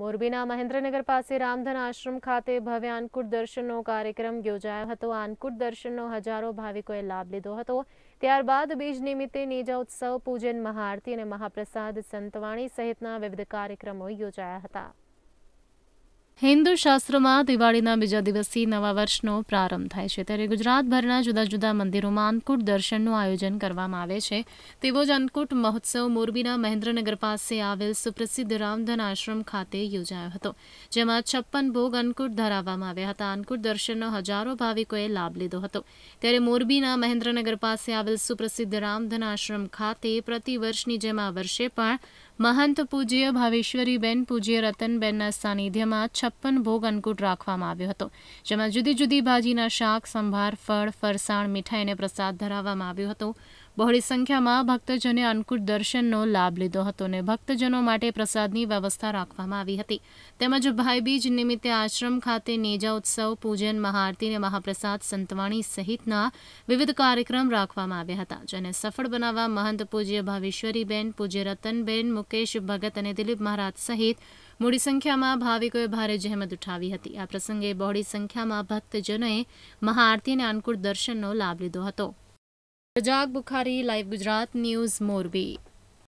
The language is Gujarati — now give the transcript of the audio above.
મોરબીના મહેન્દ્રનગર પાસે રામધન આશ્રમ ખાતે ભવ્ય આનકુટ દર્શનનો કાર્યક્રમ યોજાયો હતો આનકુટ દર્શનનો હજારો ભાવિકોએ લાભ લીધો હતો ત્યારબાદ બીજ નિમિત્તે નીજા ઉત્સવ પૂજન મહાઆરતી અને મહાપ્રસાદ સંતવાણી સહિતના વિવિધ કાર્યક્રમો યોજાયા હતા હિન્દુ શાસ્ત્રોમાં દિવાળીના બીજા દિવસથી નવા વર્ષનો પ્રારંભ થાય છે ત્યારે ગુજરાતભરના જુદા જુદા મંદિરોમાં અંકુટ દર્શનનું આયોજન કરવામાં આવે છે તેવો જ અંકુટ મહોત્સવ મોરબીના મહેન્દ્રનગર પાસે આવેલ સુપ્રસિદ્ધ રામધન આશ્રમ ખાતે યોજાયો હતો જેમાં છપ્પન ભોગ અંકુટ ધરાવવામાં આવ્યા હતા અંકુટ દર્શનનો હજારો ભાવિકોએ લાભ લીધો હતો ત્યારે મોરબીના મહેન્દ્રનગર પાસે આવેલ સુપ્રસિદ્ધ રામધન આશ્રમ ખાતે પ્રતિ વર્ષની જેમ આ વર્ષે પણ મહંત પૂજ્ય ભાવેશ્વરીબેન પૂજ્ય રતનબેનના સાનિધ્યમાં છપ્પન ભોગ અન્નકૂટ રાખવામાં આવ્યો હતો જેમાં જુદી જુદી ભાજીના શાક સંભાર ફળ ફરસાણ મીઠાઈ પ્રસાદ ધરાવવામાં આવ્યો હતો બહોળી સંખ્યામાં ભક્તજને અન્નકૂટ દર્શનનો લાભ લીધો હતો અને ભક્તજનો માટે પ્રસાદની વ્યવસ્થા રાખવામાં આવી હતી તેમજ ભાઈબીજ નિમિત્તે આશ્રમ ખાતે નેજા ઉત્સવ પૂજન મહાઆરતી અને મહાપ્રસાદ સંતવાણી સહિતના વિવિધ કાર્યક્રમ રાખવામાં આવ્યા હતા જેને સફળ બનાવવા મહંત પૂજ્ય ભાવેશ્વરીબેન પૂજ્ય રતનબેન મુકેશ ભગત અને દિલીપ મહારાજ સહિત મોડી સંખ્યામાં ભાવિકોએ ભારે જહેમત ઉઠાવી હતી આ પ્રસંગે બહોળી સંખ્યામાં ભક્તજનોએ મહાઆરતી અને અન્નકૂટ દર્શનનો લાભ લીધો હતો રજાક બુખારી લાઈવ ગુજરાત ન્યૂઝ મોરબી